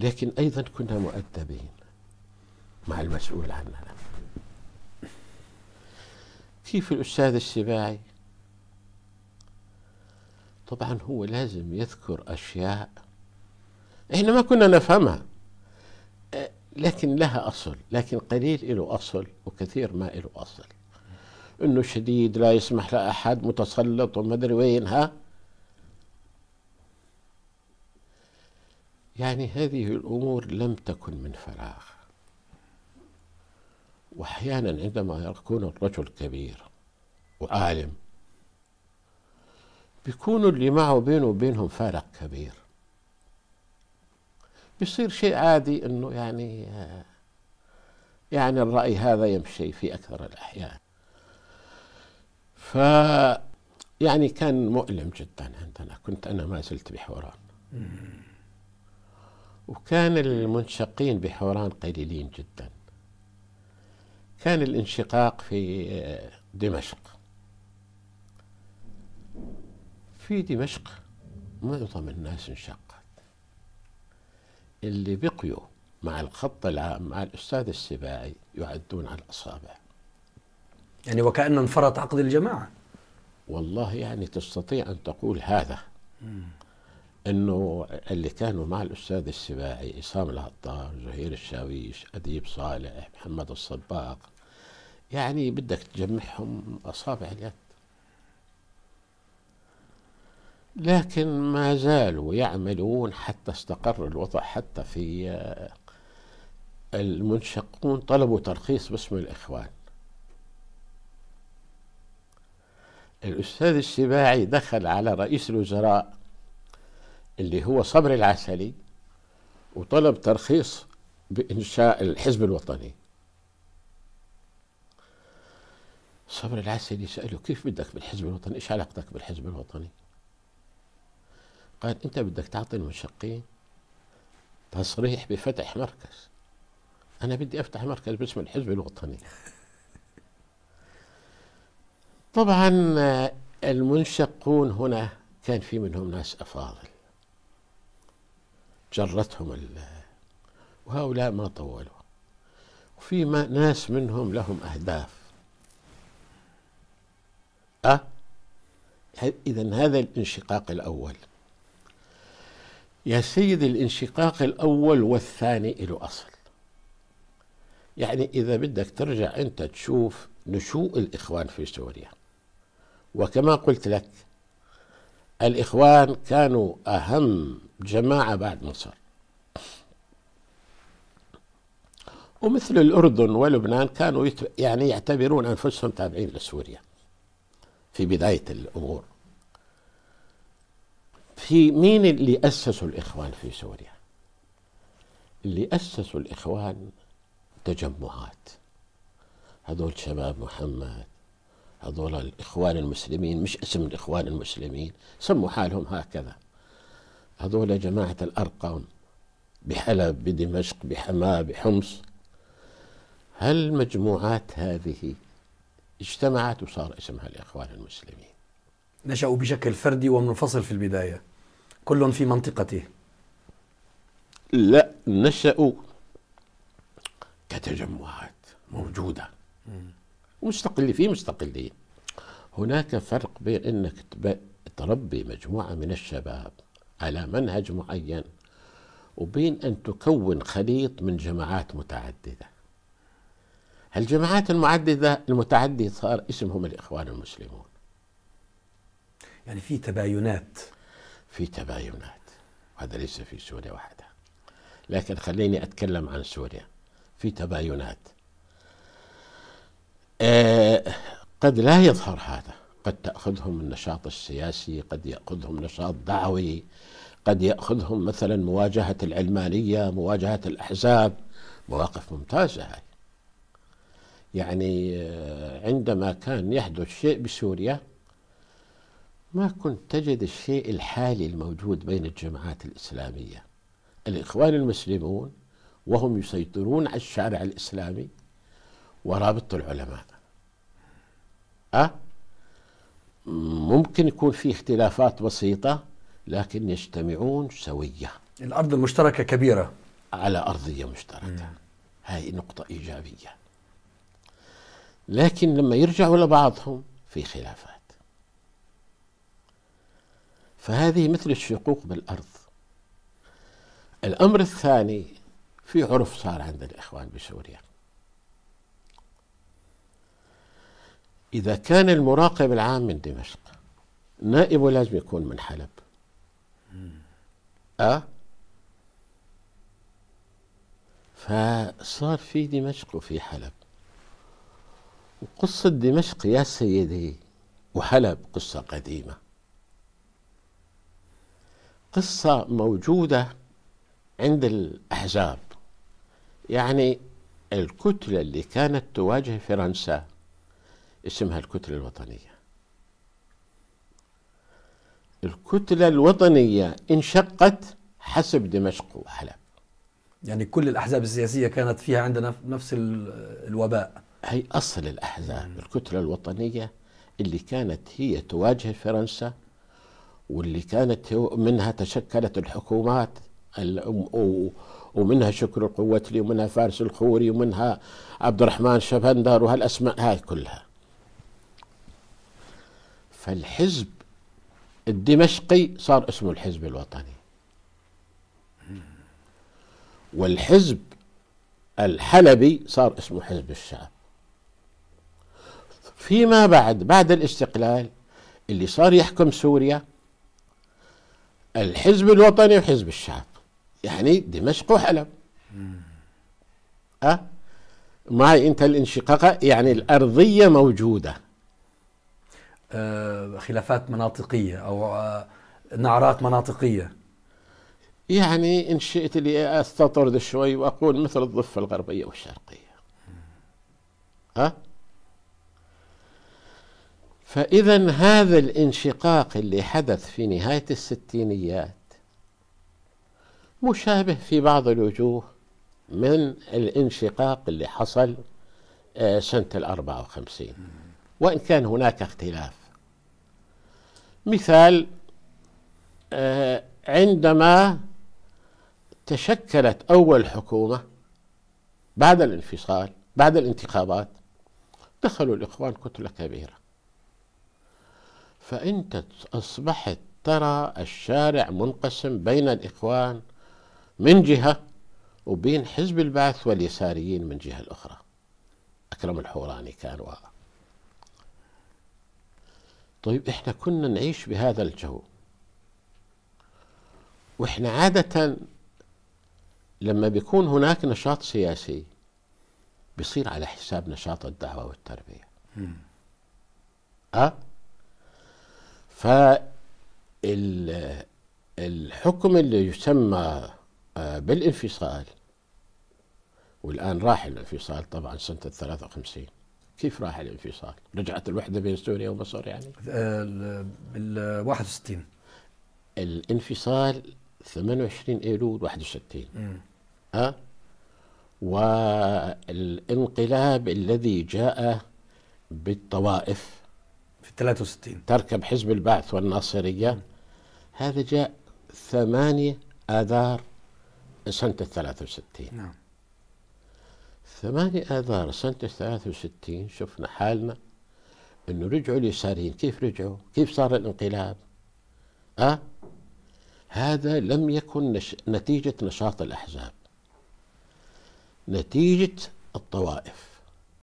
لكن أيضا كنا مؤدبين مع المسؤول عننا كيف الأستاذ السباعي طبعا هو لازم يذكر أشياء احنا ما كنا نفهمها لكن لها أصل لكن قليل له أصل وكثير ما له أصل انه شديد لا يسمح لاحد متسلط ادري وين ها يعني هذه الامور لم تكن من فراغ واحيانا عندما يكون الرجل كبير وعالم بيكون اللي معه بينه وبينهم فارق كبير بيصير شيء عادي انه يعني يعني الرأي هذا يمشي في أكثر الأحيان ف يعني كان مؤلم جدا عندنا كنت أنا ما زلت بحوران وكان المنشقين بحوران قليلين جدا كان الانشقاق في دمشق في دمشق معظم الناس انشقت اللي بقيوا مع الخط العام مع الأستاذ السباعي يعدون على الأصابع يعني وكانه انفرط عقد الجماعة والله يعني تستطيع أن تقول هذا مم. انه اللي كانوا مع الاستاذ السباعي عصام العطار، زهير الشاويش اديب صالح محمد الصباغ يعني بدك تجمعهم اصابع اليد لكن ما زالوا يعملون حتى استقر الوضع حتى في المنشقون طلبوا ترخيص باسم الإخوان الأستاذ السباعي دخل على رئيس الوزراء اللي هو صبر العسلي وطلب ترخيص بإنشاء الحزب الوطني صبر العسلي سأله كيف بدك بالحزب الوطني إيش علاقتك بالحزب الوطني قال أنت بدك تعطي المشقين تصريح بفتح مركز أنا بدي أفتح مركز باسم الحزب الوطني طبعا المنشقون هنا كان في منهم ناس أفاضل جرتهم وهؤلاء ما طولوا وفي ما ناس منهم لهم أهداف أه إذا هذا الانشقاق الأول يا سيدي الانشقاق الأول والثاني له أصل يعني إذا بدك ترجع أنت تشوف نشوء الإخوان في سوريا وكما قلت لك الإخوان كانوا أهم جماعة بعد مصر ومثل الأردن ولبنان كانوا يعني يعتبرون أنفسهم تابعين لسوريا في بداية الأمور في مين اللي أسسوا الإخوان في سوريا اللي أسسوا الإخوان تجمعات هذول شباب محمد هذول الإخوان المسلمين مش اسم الإخوان المسلمين سموا حالهم هكذا هذول جماعة الأرقم بحلب بدمشق بحماة بحمص هل مجموعات هذه اجتمعت وصار اسمها الإخوان المسلمين نشأوا بشكل فردي ومنفصل في البداية كل في منطقته لا نشأوا كتجمعات موجودة م. ومستقل في مستقلين هناك فرق بين أنك تربي مجموعة من الشباب على منهج معين وبين أن تكون خليط من جماعات متعددة الجماعات المعددة المتعددة صار اسمهم الإخوان المسلمون يعني في تباينات في تباينات وهذا ليس في سوريا وحدها لكن خليني أتكلم عن سوريا في تباينات آه، قد لا يظهر هذا قد تأخذهم النشاط السياسي قد يأخذهم نشاط دعوي قد يأخذهم مثلا مواجهة العلمانية مواجهة الأحزاب مواقف ممتازة هاي يعني آه، عندما كان يحدث شيء بسوريا ما كنت تجد الشيء الحالي الموجود بين الجماعات الإسلامية الإخوان المسلمون وهم يسيطرون على الشارع الإسلامي ورابطة العلماء أه؟ ممكن يكون في اختلافات بسيطة لكن يجتمعون سوية الأرض المشتركة كبيرة على أرضية مشتركة هاي نقطة إيجابية لكن لما يرجعوا لبعضهم في خلافات فهذه مثل الشقوق بالأرض الأمر الثاني في عرف صار عند الإخوان بسوريا إذا كان المراقب العام من دمشق نائبه لازم يكون من حلب أه فصار في دمشق وفي حلب وقصة دمشق يا سيدي وحلب قصة قديمة قصة موجودة عند الأحزاب يعني الكتلة اللي كانت تواجه فرنسا اسمها الكتلة الوطنية الكتلة الوطنية انشقت حسب دمشق وحلب يعني كل الأحزاب السياسية كانت فيها عندنا نفس الوباء هي أصل الأحزاب الكتلة الوطنية اللي كانت هي تواجه فرنسا واللي كانت منها تشكلت الحكومات ومنها شكر القوتلي ومنها فارس الخوري ومنها عبد الرحمن شفندر وهالاسماء هاي كلها فالحزب الدمشقي صار اسمه الحزب الوطني والحزب الحلبي صار اسمه حزب الشعب فيما بعد بعد الاستقلال اللي صار يحكم سوريا الحزب الوطني وحزب الشعب يعني دمشق وحلب أه؟ معي انت الانشقاق يعني الارضيه موجوده آه، خلافات مناطقية أو آه، نعرات مناطقية يعني إن شئت لي أستطرد شوي وأقول مثل الضفة الغربية والشرقية أه؟ فإذا هذا الانشقاق اللي حدث في نهاية الستينيات مشابه في بعض الوجوه من الانشقاق اللي حصل آه، سنة الأربعة وخمسين وإن كان هناك اختلاف مثال آه، عندما تشكلت أول حكومة بعد الانفصال بعد الانتخابات دخلوا الإخوان كتلة كبيرة فأنت أصبحت ترى الشارع منقسم بين الإخوان من جهة وبين حزب البعث واليساريين من جهة اخرى أكرم الحوراني كان وقع طيب احنا كنا نعيش بهذا الجو واحنا عادة لما بيكون هناك نشاط سياسي بيصير على حساب نشاط الدعوة والتربية م. أه؟ فالحكم اللي يسمى آه، بالانفصال والآن راح الانفصال طبعا سنة 53 كيف راح الانفصال؟ رجعت الوحده بين سوريا ومصر يعني؟ بال 61 الانفصال 28 ايلول 61 امم أه؟ والانقلاب الذي جاء بالطوائف في 63 تركب حزب البعث والناصريه هذا جاء 8 اذار سنه 63 نعم 8 آذار سنة 63 شفنا حالنا انه رجعوا اليساريين كيف رجعوا كيف صار الانقلاب أه؟ هذا لم يكن نش... نتيجة نشاط الأحزاب نتيجة الطوائف